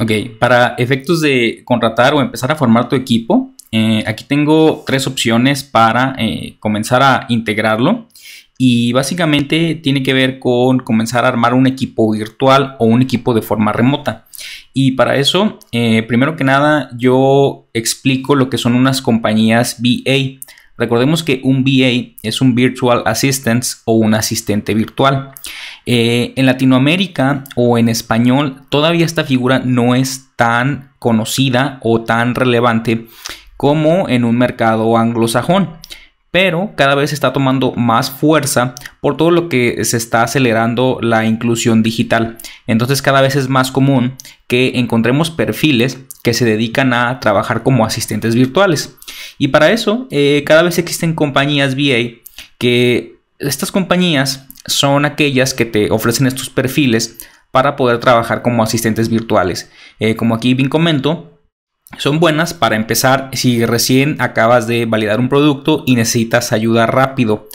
Ok, para efectos de contratar o empezar a formar tu equipo, eh, aquí tengo tres opciones para eh, comenzar a integrarlo y básicamente tiene que ver con comenzar a armar un equipo virtual o un equipo de forma remota. Y para eso, eh, primero que nada, yo explico lo que son unas compañías VA. Recordemos que un VA es un Virtual Assistant o un asistente virtual. Eh, en Latinoamérica o en español todavía esta figura no es tan conocida o tan relevante como en un mercado anglosajón pero cada vez está tomando más fuerza por todo lo que se está acelerando la inclusión digital. Entonces cada vez es más común que encontremos perfiles que se dedican a trabajar como asistentes virtuales. Y para eso eh, cada vez existen compañías VA que estas compañías son aquellas que te ofrecen estos perfiles para poder trabajar como asistentes virtuales. Eh, como aquí bien comento, son buenas para empezar si recién acabas de validar un producto y necesitas ayuda rápido.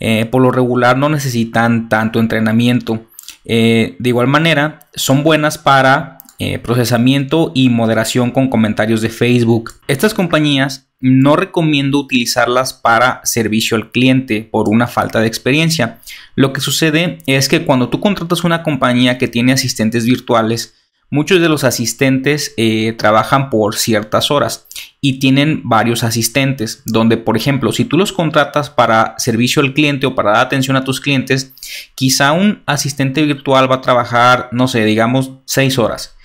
Eh, por lo regular no necesitan tanto entrenamiento. Eh, de igual manera, son buenas para eh, procesamiento y moderación con comentarios de Facebook. Estas compañías no recomiendo utilizarlas para servicio al cliente por una falta de experiencia. Lo que sucede es que cuando tú contratas una compañía que tiene asistentes virtuales, Muchos de los asistentes eh, trabajan por ciertas horas y tienen varios asistentes, donde por ejemplo, si tú los contratas para servicio al cliente o para dar atención a tus clientes, quizá un asistente virtual va a trabajar, no sé, digamos, seis horas.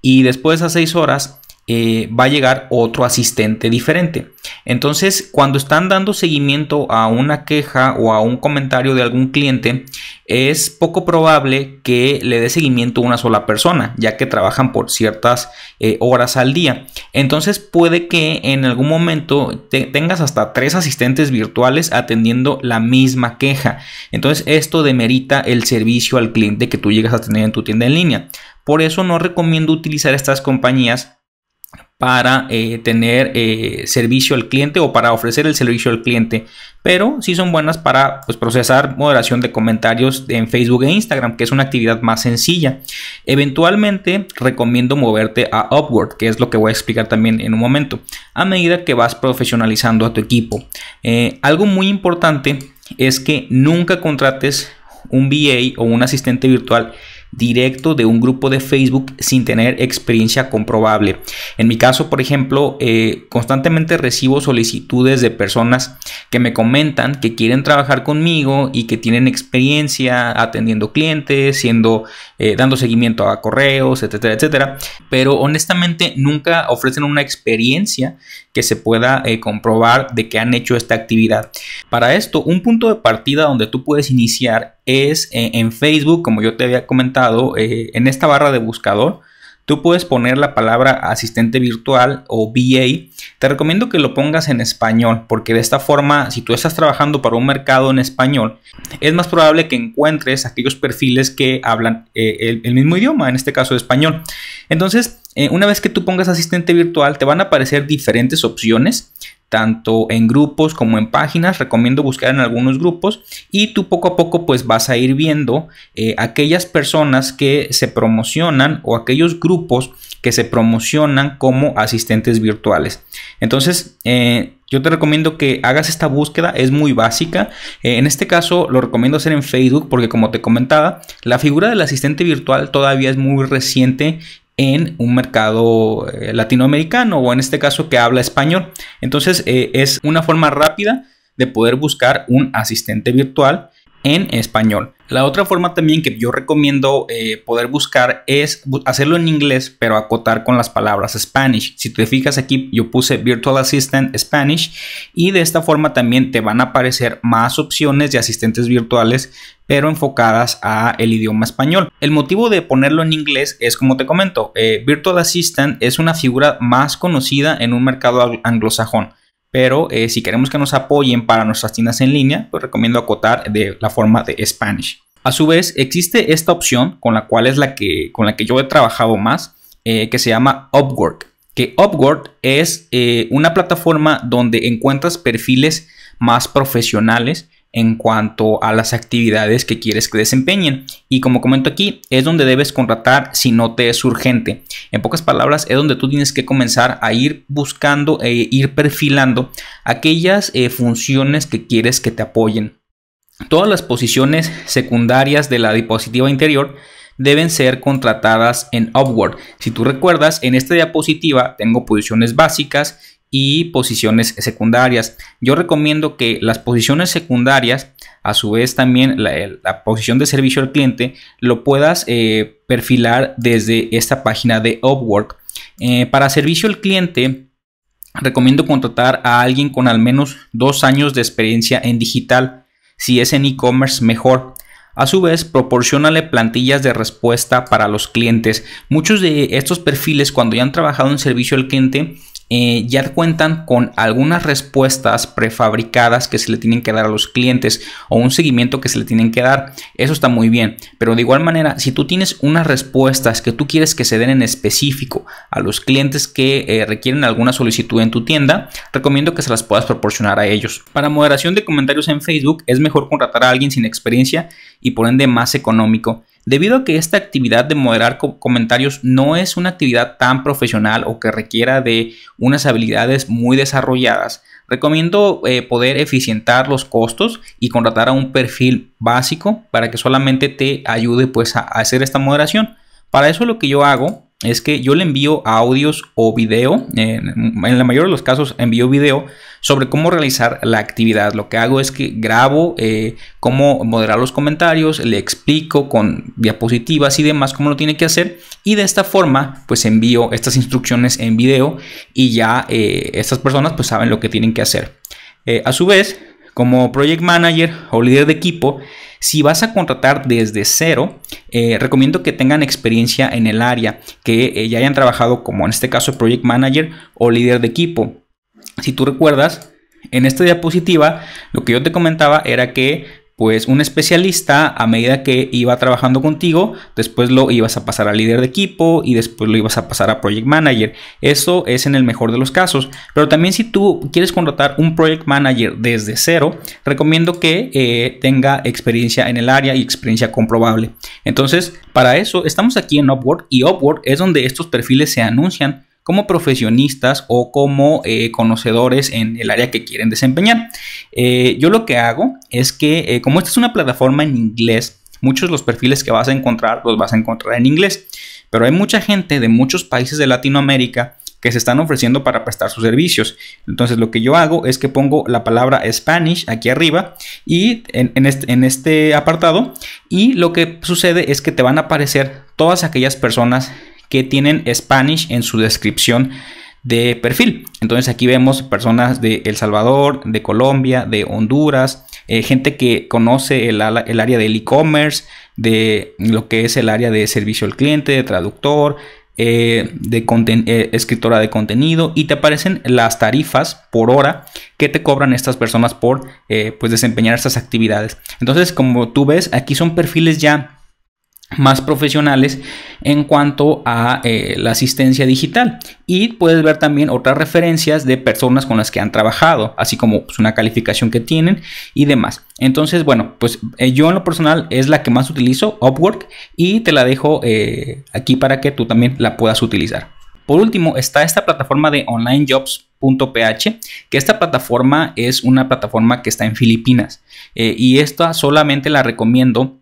Y después de esas seis horas, eh, va a llegar otro asistente diferente. Entonces, cuando están dando seguimiento a una queja o a un comentario de algún cliente, es poco probable que le dé seguimiento a una sola persona, ya que trabajan por ciertas eh, horas al día. Entonces, puede que en algún momento tengas hasta tres asistentes virtuales atendiendo la misma queja. Entonces, esto demerita el servicio al cliente que tú llegas a tener en tu tienda en línea. Por eso no recomiendo utilizar estas compañías para eh, tener eh, servicio al cliente o para ofrecer el servicio al cliente, pero sí son buenas para pues, procesar moderación de comentarios en Facebook e Instagram, que es una actividad más sencilla. Eventualmente recomiendo moverte a Upward, que es lo que voy a explicar también en un momento, a medida que vas profesionalizando a tu equipo. Eh, algo muy importante es que nunca contrates un VA o un asistente virtual directo de un grupo de Facebook sin tener experiencia comprobable. En mi caso, por ejemplo, eh, constantemente recibo solicitudes de personas que me comentan que quieren trabajar conmigo y que tienen experiencia atendiendo clientes, siendo, eh, dando seguimiento a correos, etcétera, etcétera. Pero honestamente nunca ofrecen una experiencia que se pueda eh, comprobar de que han hecho esta actividad. Para esto, un punto de partida donde tú puedes iniciar es eh, en Facebook, como yo te había comentado, eh, en esta barra de buscador. Tú puedes poner la palabra asistente virtual o VA. Te recomiendo que lo pongas en español porque de esta forma, si tú estás trabajando para un mercado en español, es más probable que encuentres aquellos perfiles que hablan el mismo idioma, en este caso español. Entonces, eh, una vez que tú pongas asistente virtual, te van a aparecer diferentes opciones, tanto en grupos como en páginas. Recomiendo buscar en algunos grupos y tú poco a poco pues vas a ir viendo eh, aquellas personas que se promocionan o aquellos grupos que se promocionan como asistentes virtuales. Entonces, eh, yo te recomiendo que hagas esta búsqueda, es muy básica. en este caso lo recomiendo hacer en Facebook porque como te comentaba, la figura del asistente virtual todavía es muy reciente en un mercado eh, latinoamericano o en este caso que habla español. Entonces eh, es una forma rápida de poder buscar un asistente virtual en español. La otra forma también que yo recomiendo eh, poder buscar es hacerlo en inglés, pero acotar con las palabras Spanish. Si te fijas aquí, yo puse Virtual Assistant Spanish y de esta forma también te van a aparecer más opciones de asistentes virtuales, pero enfocadas a el idioma español. El motivo de ponerlo en inglés es, como te comento, eh, Virtual Assistant es una figura más conocida en un mercado anglosajón. Pero eh, si queremos que nos apoyen para nuestras tiendas en línea, pues recomiendo acotar de la forma de Spanish. A su vez, existe esta opción con la cual es la que, con la que yo he trabajado más, eh, que se llama Upwork. Que Upwork es eh, una plataforma donde encuentras perfiles más profesionales en cuanto a las actividades que quieres que desempeñen. Y como comento aquí, es donde debes contratar si no te es urgente. En pocas palabras, es donde tú tienes que comenzar a ir buscando e ir perfilando aquellas eh, funciones que quieres que te apoyen. Todas las posiciones secundarias de la diapositiva interior deben ser contratadas en Upward. Si tú recuerdas, en esta diapositiva tengo posiciones básicas, y posiciones secundarias. Yo recomiendo que las posiciones secundarias, a su vez también la, posición de servicio al cliente, lo puedas eh, perfilar desde esta página de Upwork. Eh, para servicio al cliente, recomiendo contratar a alguien con al menos dos años de experiencia en digital. Si es en e-commerce, mejor. A su vez, proporcionale plantillas de respuesta para los clientes. Muchos de estos perfiles, cuando ya han trabajado en servicio al cliente, eh, ya cuentan con algunas respuestas prefabricadas que se le tienen que dar a los clientes o un seguimiento que se le tienen que dar. Eso está muy bien, pero de igual manera, si tú tienes unas respuestas que tú quieres que se den en específico a los clientes que eh, requieren alguna solicitud en tu tienda, recomiendo que se las puedas proporcionar a ellos. Para moderación de comentarios en Facebook es mejor contratar a alguien sin experiencia y por ende más económico. Debido a que esta actividad de moderar comentarios no es una actividad tan profesional o que requiera de unas habilidades muy desarrolladas, recomiendo eh, poder eficientar los costos y contratar a un perfil básico para que solamente te ayude pues a hacer esta moderación. Para eso lo que yo hago es que yo le envío audios o video, en, la mayoría de los casos envío video sobre cómo realizar la actividad. Lo que hago es que grabo eh, cómo moderar los comentarios, le explico con diapositivas y demás cómo lo tiene que hacer y de esta forma pues envío estas instrucciones en video y ya eh, estas personas pues saben lo que tienen que hacer. Eh, a su vez, como project manager o líder de equipo, si vas a contratar desde cero, eh, recomiendo que tengan experiencia en el área, que eh, ya hayan trabajado como en este caso project manager o líder de equipo. Si tú recuerdas, en esta diapositiva lo que yo te comentaba era que pues un especialista a medida que iba trabajando contigo, después lo ibas a pasar a líder de equipo y después lo ibas a pasar a project manager. Eso es en el mejor de los casos. Pero también si tú quieres contratar un project manager desde cero, recomiendo que eh, tenga experiencia en el área y experiencia comprobable. Entonces, para eso estamos aquí en Upwork y Upwork es donde estos perfiles se anuncian como profesionistas o como eh, conocedores en el área que quieren desempeñar. Eh, yo lo que hago es que, eh, como esta es una plataforma en inglés, muchos de los perfiles que vas a encontrar los vas a encontrar en inglés, pero hay mucha gente de muchos países de Latinoamérica que se están ofreciendo para prestar sus servicios. Entonces lo que yo hago es que pongo la palabra Spanish aquí arriba y en, este, apartado y lo que sucede es que te van a aparecer todas aquellas personas que tienen Spanish en su descripción de perfil. Entonces aquí vemos personas de El Salvador, de Colombia, de Honduras, eh, gente que conoce el, área del e-commerce, de lo que es el área de servicio al cliente, de traductor, eh, de eh, escritora de contenido y te aparecen las tarifas por hora que te cobran estas personas por pues desempeñar estas actividades. Entonces como tú ves, aquí son perfiles ya más profesionales en cuanto a eh, la asistencia digital y puedes ver también otras referencias de personas con las que han trabajado así como pues, una calificación que tienen y demás entonces bueno pues eh, yo en lo personal es la que más utilizo Upwork y te la dejo eh, aquí para que tú también la puedas utilizar por último está esta plataforma de onlinejobs.ph que esta plataforma es una plataforma que está en Filipinas y esta solamente la recomiendo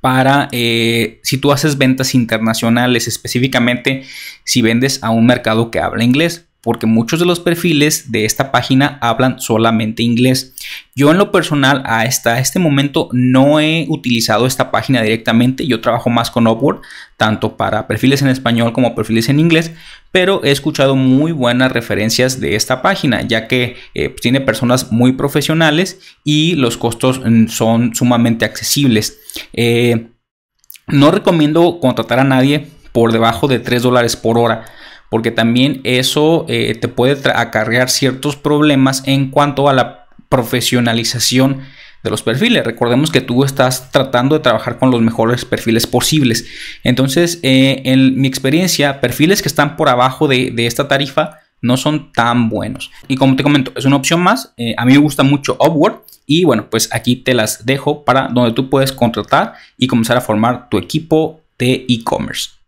para eh, si tú haces ventas internacionales, específicamente si vendes a un mercado que habla inglés porque muchos de los perfiles de esta página hablan solamente inglés. Yo en lo personal hasta este momento no he utilizado esta página directamente, yo trabajo más con Upwork, tanto para perfiles en español como perfiles en inglés, pero he escuchado muy buenas referencias de esta página, ya que eh, pues, tiene personas muy profesionales y los costos mm, son sumamente accesibles. Eh, no recomiendo contratar a nadie por debajo de 3 dólares por hora porque también eso eh, te puede acarrear ciertos problemas en cuanto a la profesionalización de los perfiles. Recordemos que tú estás tratando de trabajar con los mejores perfiles posibles. Entonces, eh, en mi experiencia, perfiles que están por abajo de, esta tarifa no son tan buenos. Y como te comento, es una opción más. Eh, a mí me gusta mucho Upwork. Y bueno, pues aquí te las dejo para donde tú puedes contratar y comenzar a formar tu equipo de e-commerce.